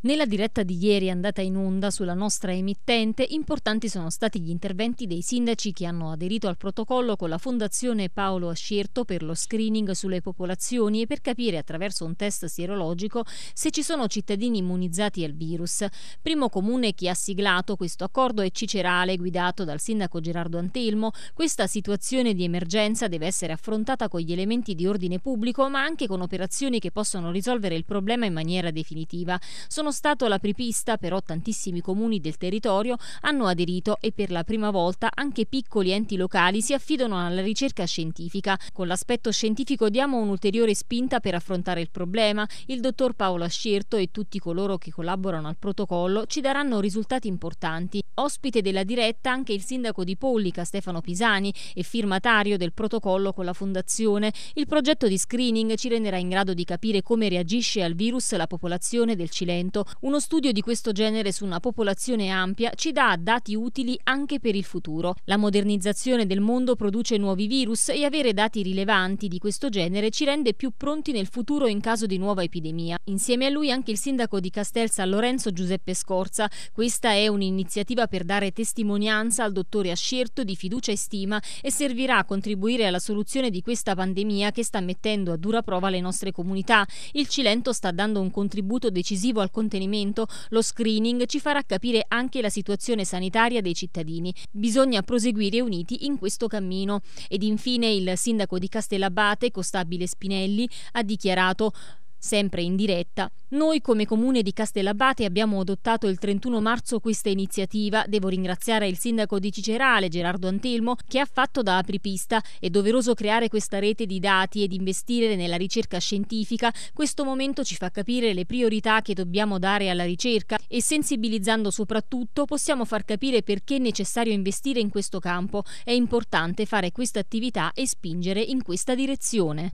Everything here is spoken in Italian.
Nella diretta di ieri andata in onda sulla nostra emittente, importanti sono stati gli interventi dei sindaci che hanno aderito al protocollo con la Fondazione Paolo Ascirto per lo screening sulle popolazioni e per capire attraverso un test sierologico se ci sono cittadini immunizzati al virus. Primo comune che ha siglato questo accordo è Cicerale, guidato dal sindaco Gerardo Antelmo. Questa situazione di emergenza deve essere affrontata con gli elementi di ordine pubblico, ma anche con operazioni che possono risolvere il problema in maniera definitiva. Sono sono stato la pripista, però tantissimi comuni del territorio hanno aderito e per la prima volta anche piccoli enti locali si affidano alla ricerca scientifica. Con l'aspetto scientifico diamo un'ulteriore spinta per affrontare il problema. Il dottor Paolo Ascierto e tutti coloro che collaborano al protocollo ci daranno risultati importanti. Ospite della diretta anche il sindaco di Pollica Stefano Pisani e firmatario del protocollo con la Fondazione. Il progetto di screening ci renderà in grado di capire come reagisce al virus la popolazione del Cilento momento. Uno studio di questo genere su una popolazione ampia ci dà dati utili anche per il futuro. La modernizzazione del mondo produce nuovi virus e avere dati rilevanti di questo genere ci rende più pronti nel futuro in caso di nuova epidemia. Insieme a lui anche il sindaco di Castel San Lorenzo Giuseppe Scorza. Questa è un'iniziativa per dare testimonianza al dottore Ascierto di fiducia e stima e servirà a contribuire alla soluzione di questa pandemia che sta mettendo a dura prova le nostre comunità. Il Cilento sta dando un contributo decisivo al contesto contenimento, lo screening ci farà capire anche la situazione sanitaria dei cittadini. Bisogna proseguire uniti in questo cammino. Ed infine il sindaco di Castellabate, Costabile Spinelli, ha dichiarato Sempre in diretta, noi come comune di Castellabate abbiamo adottato il 31 marzo questa iniziativa. Devo ringraziare il sindaco di Cicerale, Gerardo Antelmo, che ha fatto da apripista. È doveroso creare questa rete di dati ed investire nella ricerca scientifica. Questo momento ci fa capire le priorità che dobbiamo dare alla ricerca e sensibilizzando soprattutto possiamo far capire perché è necessario investire in questo campo. È importante fare questa attività e spingere in questa direzione.